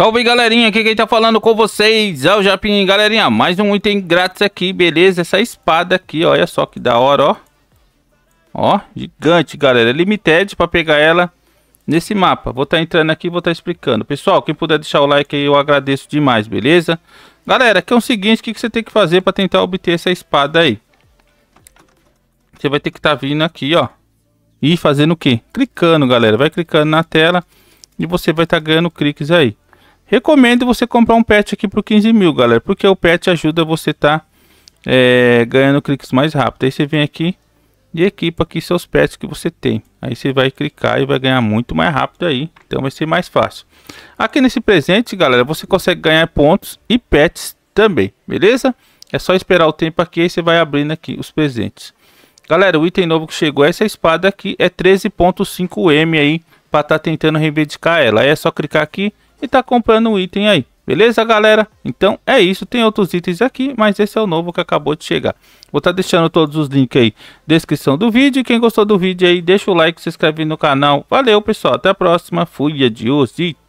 Salve galerinha, aqui quem tá falando com vocês é o Japim, galerinha, mais um item grátis aqui, beleza? Essa espada aqui, olha só que da hora, ó Ó, gigante galera, limited pra pegar ela nesse mapa Vou tá entrando aqui, vou tá explicando Pessoal, quem puder deixar o like aí, eu agradeço demais, beleza? Galera, que é o seguinte, o que, que você tem que fazer pra tentar obter essa espada aí? Você vai ter que tá vindo aqui, ó E fazendo o que? Clicando galera, vai clicando na tela e você vai estar tá ganhando cliques aí Recomendo você comprar um pet aqui por 15 mil, galera, porque o pet ajuda você tá é, ganhando cliques mais rápido. Aí você vem aqui e equipa aqui seus pets que você tem. Aí você vai clicar e vai ganhar muito mais rápido aí, então vai ser mais fácil. Aqui nesse presente, galera, você consegue ganhar pontos e pets também, beleza? É só esperar o tempo aqui e você vai abrindo aqui os presentes. Galera, o item novo que chegou, essa espada aqui é 13.5M aí, para estar tá tentando reivindicar ela. Aí é só clicar aqui e tá comprando um item aí. Beleza, galera? Então é isso. Tem outros itens aqui, mas esse é o novo que acabou de chegar. Vou estar tá deixando todos os links aí descrição do vídeo. Quem gostou do vídeo aí, deixa o like, se inscreve no canal. Valeu, pessoal. Até a próxima. Fui, adiós e